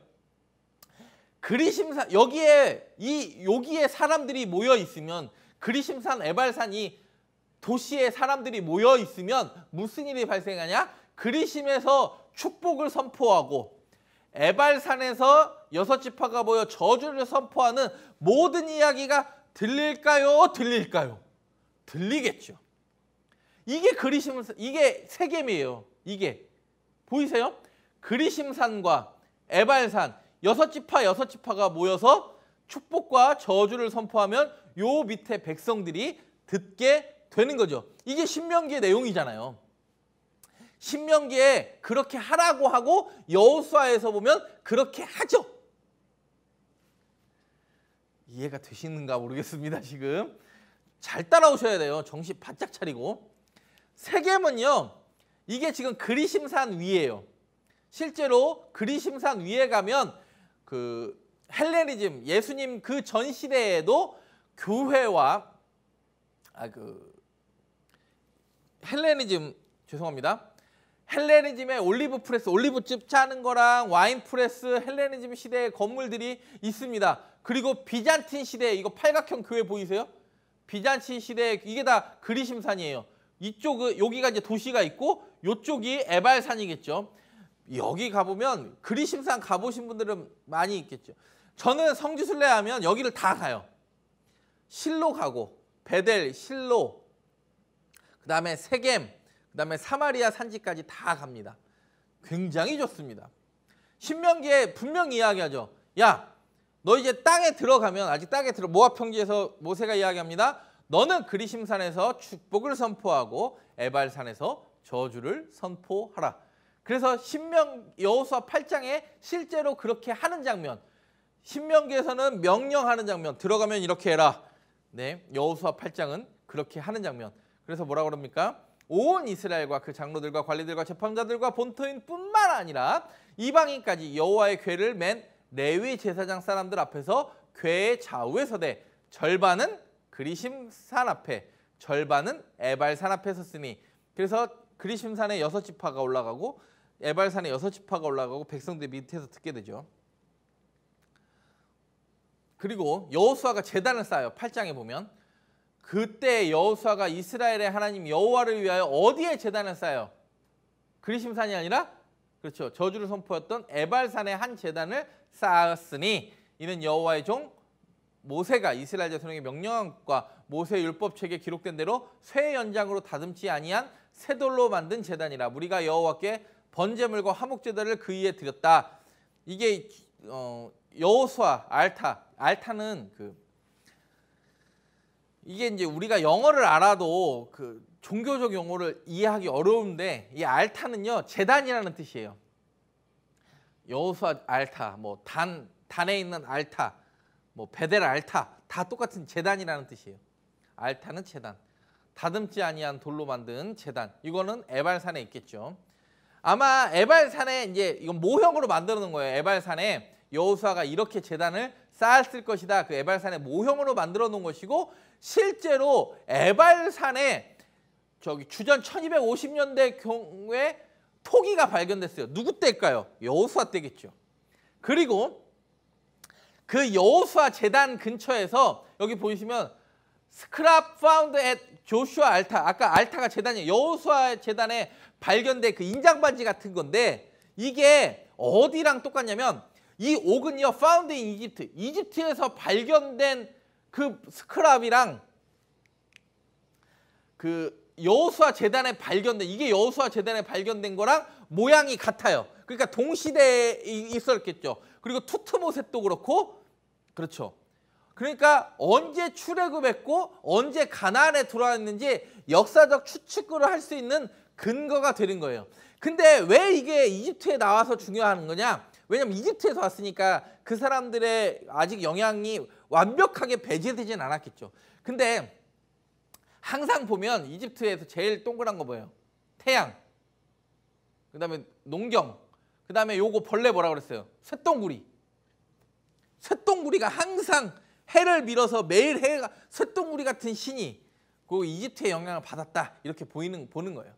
그리심산 여기에 이 여기에 사람들이 모여 있으면 그리심산 에발산이 도시에 사람들이 모여 있으면 무슨 일이 발생하냐? 그리심에서 축복을 선포하고 에발산에서 여섯 지파가 모여 저주를 선포하는 모든 이야기가 들릴까요? 들릴까요? 들리겠죠. 이게 그리심산, 이게 세겜이에요. 이게. 보이세요? 그리심산과 에발산, 여섯 지파, 여섯 지파가 모여서 축복과 저주를 선포하면 요 밑에 백성들이 듣게 되는 거죠. 이게 신명기의 내용이잖아요. 신명기에 그렇게 하라고 하고 여호수아에서 보면 그렇게 하죠. 이해가 되시는가 모르겠습니다. 지금 잘 따라오셔야 돼요. 정신 바짝 차리고. 세겜은요. 이게 지금 그리심산 위에요. 실제로 그리심산 위에 가면 그 헬레니즘 예수님 그 전 시대에도 교회와 아 그 헬레니즘 죄송합니다. 헬레니즘의 올리브 프레스, 올리브즙 짜는 거랑 와인 프레스, 헬레니즘 시대의 건물들이 있습니다. 그리고 비잔틴 시대 이거 팔각형 교회 보이세요? 비잔틴 시대 이게 다 그리심산이에요. 이쪽 여기가 이제 도시가 있고 이쪽이 에발산이겠죠. 여기 가보면 그리심산 가보신 분들은 많이 있겠죠. 저는 성지순례 하면 여기를 다 가요. 실로 가고 베델, 실로, 그 다음에 세겜, 그 다음에 사마리아 산지까지 다 갑니다. 굉장히 좋습니다. 신명기에 분명 이야기하죠. 야, 너 이제 땅에 들어가면 아직 땅에 들어 모압 평지에서 모세가 이야기합니다. 너는 그리심산에서 축복을 선포하고 에발산에서 저주를 선포하라. 그래서 신명 여호수아 8장에 실제로 그렇게 하는 장면. 신명기에서는 명령하는 장면. 들어가면 이렇게 해라. 네. 여호수아 8장은 그렇게 하는 장면. 그래서 뭐라 그럽니까? 온 이스라엘과 그 장로들과 관리들과 재판자들과 본토인뿐만 아니라 이방인까지 여호와의 궤를 맨 레위 제사장 사람들 앞에서 궤의 좌우에 서되 절반은 그리심산 앞에 절반은 에발산 앞에 섰으니 그래서 그리심산에 여섯 지파가 올라가고 에발산에 여섯 지파가 올라가고 백성들 밑에서 듣게 되죠. 그리고 여호수아가 제단을 쌓아요. 8장에 보면 그때 여호수아가 이스라엘의 하나님 여호와를 위하여 어디에 제단을 쌓아요? 그리심산이 아니라 그렇죠. 저주를 선포했던 에발산의 한 제단을 쌓았으니 이는 여호와의 종 모세가 이스라엘 자손에게 명령과 모세 율법 책에 기록된 대로 쇠 연장으로 다듬지 아니한 쇠돌로 만든 제단이라 우리가 여호와께 번제물과 화목 제단을 그 위에 드렸다. 이게 어, 여호수아 알타 알타는 그 이게 이제 우리가 영어를 알아도 그 종교적 용어를 이해하기 어려운데 이 알타는요 재단이라는 뜻이에요. 여호수아 알타, 뭐 단 단에 있는 알타 뭐 베델 알타 다 똑같은 재단이라는 뜻이에요. 알타는 재단. 다듬지 아니한 돌로 만든 재단. 이거는 에발산에 있겠죠. 아마 에발산에 이제 이건 모형으로 만들어 놓은 거예요. 에발산에 여호수아가 이렇게 재단을 쌓았을 것이다. 그에발산에 모형으로 만들어 놓은 것이고 실제로 에발산에 저기 주전 1250년대 경우에 토기가 발견됐어요. 누구 때일까요? 여호수아 때겠죠. 그리고 그 여호수아 재단 근처에서 여기 보시면 스크랍 파운드 앳 조슈아 알타 아까 알타가 재단이에요 여호수아 재단에 발견된 그 인장반지 같은 건데 이게 어디랑 똑같냐면 이 옥은요 파운드 인 이집트 이집트에서 발견된 그 스크랍이랑 그 여호수아 재단에 발견된 이게 여호수아 재단에 발견된 거랑 모양이 같아요 그러니까 동시대에 있었겠죠 그리고 투트모셋도 그렇고 그렇죠. 그러니까 언제 출애굽했고 언제 가나안에 들어왔는지 역사적 추측을 할수 있는 근거가 되는 거예요. 근데 왜 이게 이집트에 나와서 중요한 거냐? 왜냐면 이집트에서 왔으니까 그 사람들의 아직 영향이 완벽하게 배제되진 않았겠죠. 근데 항상 보면 이집트에서 제일 동그란 거 뭐예요? 태양. 그다음에 농경. 그다음에 요거 벌레 뭐라 그랬어요? 쇳덩구리. 쇳똥구리가 항상 해를 밀어서 매일 해가 쇳똥구리 같은 신이 그 이집트의 영향을 받았다 이렇게 보이는 보는 거예요.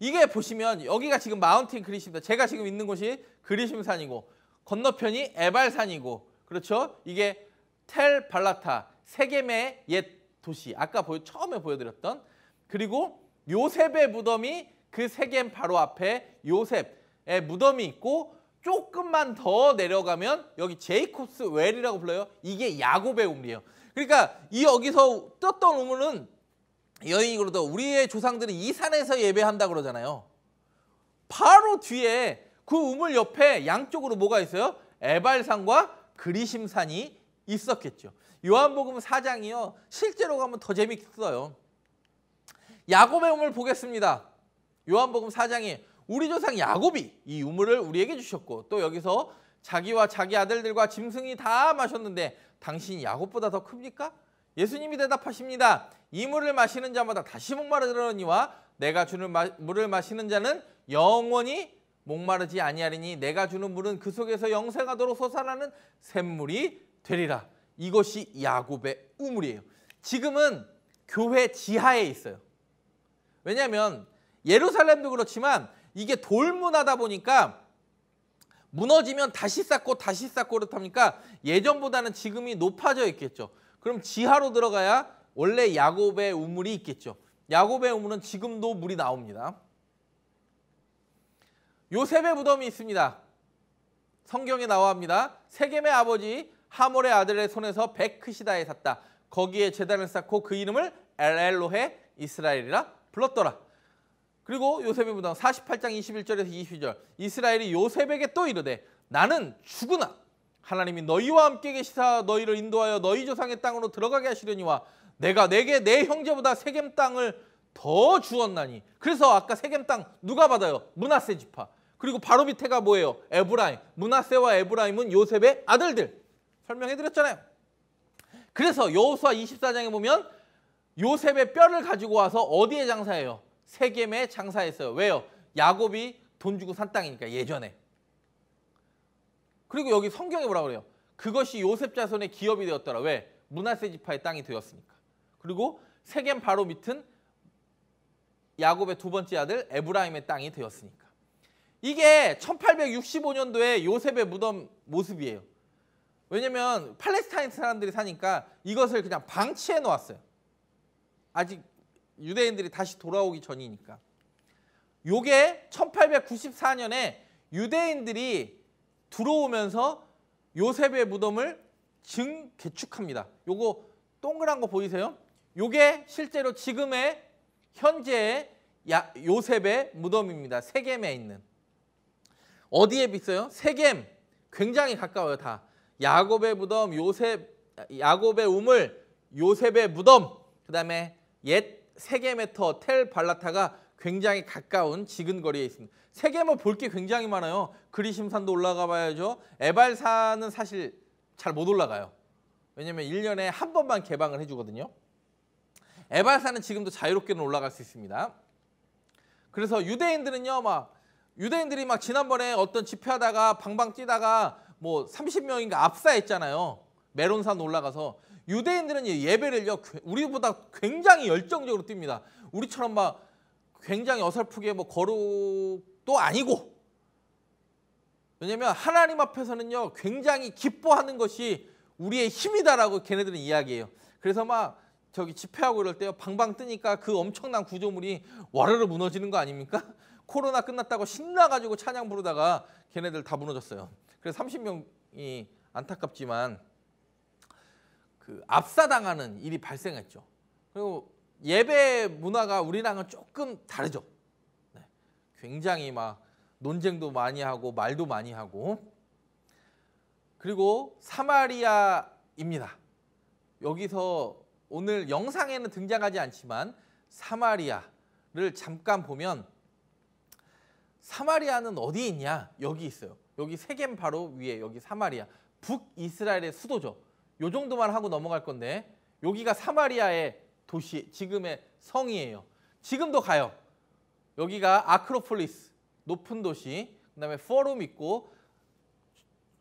이게 보시면 여기가 지금 마운틴 그리심입니다. 제가 지금 있는 곳이 그리심산이고 건너편이 에발산이고 그렇죠? 이게 텔 발라타 세겜의 옛 도시 아까 보 처음에 보여드렸던 그리고 요셉의 무덤이 그 세겜 바로 앞에 요셉의 무덤이 있고 조금만 더 내려가면 여기 제이콥스 웰이라고 불러요. 이게 야곱의 우물이에요. 그러니까 이 여기서 떴던 우물은 여인으로도 우리의 조상들은 이 산에서 예배한다 그러잖아요. 바로 뒤에 그 우물 옆에 양쪽으로 뭐가 있어요? 에발산과 그리심산이 있었겠죠. 요한복음 4장이요. 실제로 가면 더 재밌어요. 겠 야곱의 우물 보겠습니다. 요한복음 4장이 우리 조상 야곱이 이 우물을 우리에게 주셨고 또 여기서 자기와 자기 아들들과 짐승이 다 마셨는데 당신 야곱보다 더 큽니까? 예수님이 대답하십니다. 이 물을 마시는 자마다 다시 목마르러니와 내가 주는 마, 물을 마시는 자는 영원히 목마르지 아니하리니 내가 주는 물은 그 속에서 영생하도록 솟아나는 샘물이 되리라. 이것이 야곱의 우물이에요. 지금은 교회 지하에 있어요. 왜냐하면 예루살렘도 그렇지만 이게 돌문화다 보니까 무너지면 다시 쌓고 다시 쌓고 그렇답니까? 예전보다는 지금이 높아져 있겠죠. 그럼 지하로 들어가야 원래 야곱의 우물이 있겠죠. 야곱의 우물은 지금도 물이 나옵니다. 요셉의 무덤이 있습니다. 성경에 나와 합니다. 세겜의 아버지 하몰의 아들의 손에서 베크시다에 샀다. 거기에 재단을 쌓고 그 이름을 엘엘로해 이스라엘이라 불렀더라. 그리고 요셉의 무당 48장 21절에서 22절 이스라엘이 요셉에게 또 이르되 나는 죽으나 하나님이 너희와 함께 계시사 너희를 인도하여 너희 조상의 땅으로 들어가게 하시려니와 내가 내게 내 형제보다 세겜 땅을 더 주었나니 그래서 아까 세겜 땅 누가 받아요? 문하세 지파 그리고 바로 밑에가 뭐예요? 에브라임 문하세와 에브라임은 요셉의 아들들 설명해드렸잖아요 그래서 여호수아 24장에 보면 요셉의 뼈를 가지고 와서 어디에 장사해요? 세겜에 장사했어요. 왜요? 야곱이 돈 주고 산 땅이니까 예전에. 그리고 여기 성경에 뭐라 그래요? 그것이 요셉 자손의 기업이 되었더라. 왜? 문하세 지파의 땅이 되었으니까. 그리고 세겜 바로 밑은 야곱의 두 번째 아들 에브라임의 땅이 되었으니까. 이게 1865년도에 요셉의 무덤 모습이에요. 왜냐면 팔레스타인 사람들이 사니까 이것을 그냥 방치해 놓았어요. 아직 유대인들이 다시 돌아오기 전이니까. 요게 1894년에 유대인들이 들어오면서 요셉의 무덤을 증개축합니다. 요거 동그란 거 보이세요? 요게 실제로 지금의 현재의 야, 요셉의 무덤입니다. 세겜에 있는. 어디에 비싸요? 세겜. 굉장히 가까워요, 다. 야곱의 무덤, 요셉, 야곱의 우물, 요셉의 무덤, 그 다음에 옛 세계메터 텔 발라타가 굉장히 가까운 지근 거리에 있습니다. 세계뭐 볼게 굉장히 많아요. 그리심산도 올라가 봐야죠. 에발산은 사실 잘 못 올라가요. 왜냐면 1년에 한 번만 개방을 해주거든요. 에발산은 지금도 자유롭게는 올라갈 수 있습니다. 그래서 유대인들은요, 막 유대인들이 막 지난번에 어떤 집회하다가 방방 뛰다가 뭐 30명인가 압사했잖아요. 메론산 올라가서 유대인들은 예배를요 우리보다 굉장히 열정적으로 뜁니다. 우리처럼 막 굉장히 어설프게 뭐 거룩도 아니고 왜냐하면 하나님 앞에서는요 굉장히 기뻐하는 것이 우리의 힘이다라고 걔네들은 이야기해요. 그래서 막 저기 집회하고 이럴 때요 방방 뜨니까 그 엄청난 구조물이 와르르 무너지는 거 아닙니까? 코로나 끝났다고 신나가지고 찬양 부르다가 걔네들 다 무너졌어요. 그래서 30명이 안타깝지만 그 압사당하는 일이 발생했죠. 그리고 예배 문화가 우리랑은 조금 다르죠. 네. 굉장히 막 논쟁도 많이 하고 말도 많이 하고 그리고 사마리아입니다. 여기서 오늘 영상에는 등장하지 않지만 사마리아를 잠깐 보면 사마리아는 어디 있냐? 여기 있어요. 여기 세겜 바로 위에 여기 사마리아 북이스라엘의 수도죠. 요 정도만 하고 넘어갈 건데 여기가 사마리아의 도시, 지금의 성이에요. 지금도 가요. 여기가 아크로폴리스, 높은 도시, 그다음에 포럼 있고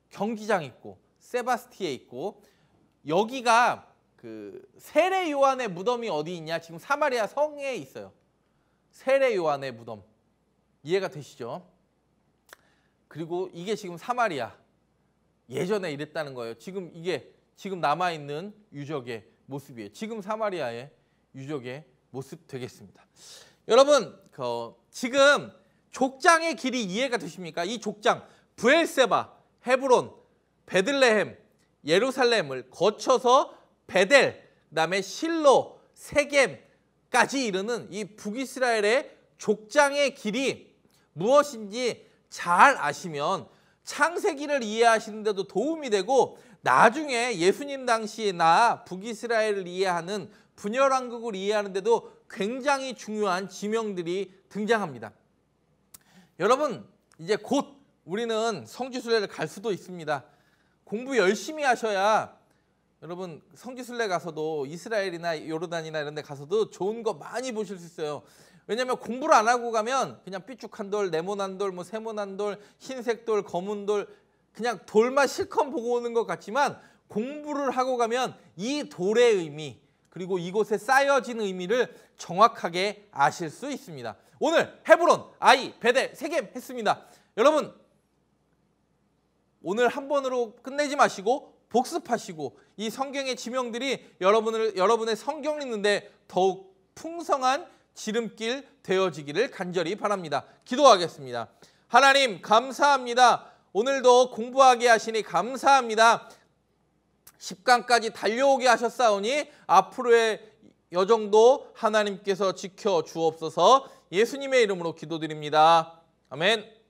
경기장 있고 세바스티에 있고 여기가 그 세례 요한의 무덤이 어디 있냐? 지금 사마리아 성에 있어요. 세례 요한의 무덤. 이해가 되시죠? 그리고 이게 지금 사마리아. 예전에 이랬다는 거예요. 지금 이게 지금 남아있는 유적의 모습이에요. 지금 사마리아의 유적의 모습 되겠습니다. 여러분 어, 지금 족장의 길이 이해가 되십니까? 이 족장 브엘세바, 헤브론, 베들레헴, 예루살렘을 거쳐서 베델, 그다음에 실로, 세겜까지 이르는 이 북이스라엘의 족장의 길이 무엇인지 잘 아시면 창세기를 이해하시는데도 도움이 되고 나중에 예수님 당시나 북이스라엘을 이해하는 분열왕국을 이해하는데도 굉장히 중요한 지명들이 등장합니다. 여러분 이제 곧 우리는 성지순례를 갈 수도 있습니다. 공부 열심히 하셔야 여러분 성지순례 가서도 이스라엘이나 요르단이나 이런 데 가서도 좋은 거 많이 보실 수 있어요. 왜냐하면 공부를 안 하고 가면 그냥 삐죽한 돌, 네모난 돌, 뭐 세모난 돌, 흰색 돌, 검은 돌 그냥 돌만 실컷 보고 오는 것 같지만 공부를 하고 가면 이 돌의 의미 그리고 이곳에 쌓여진 의미를 정확하게 아실 수 있습니다. 오늘 헤브론, 아이, 베델, 세겜 했습니다. 여러분 오늘 한 번으로 끝내지 마시고 복습하시고 이 성경의 지명들이 여러분을 여러분의 성경 읽는데 더욱 풍성한 지름길 되어지기를 간절히 바랍니다. 기도하겠습니다. 하나님 감사합니다. 오늘도 공부하게 하시니 감사합니다. 10강까지 달려오게 하셨사오니 앞으로의 여정도 하나님께서 지켜 주옵소서 예수님의 이름으로 기도드립니다. 아멘.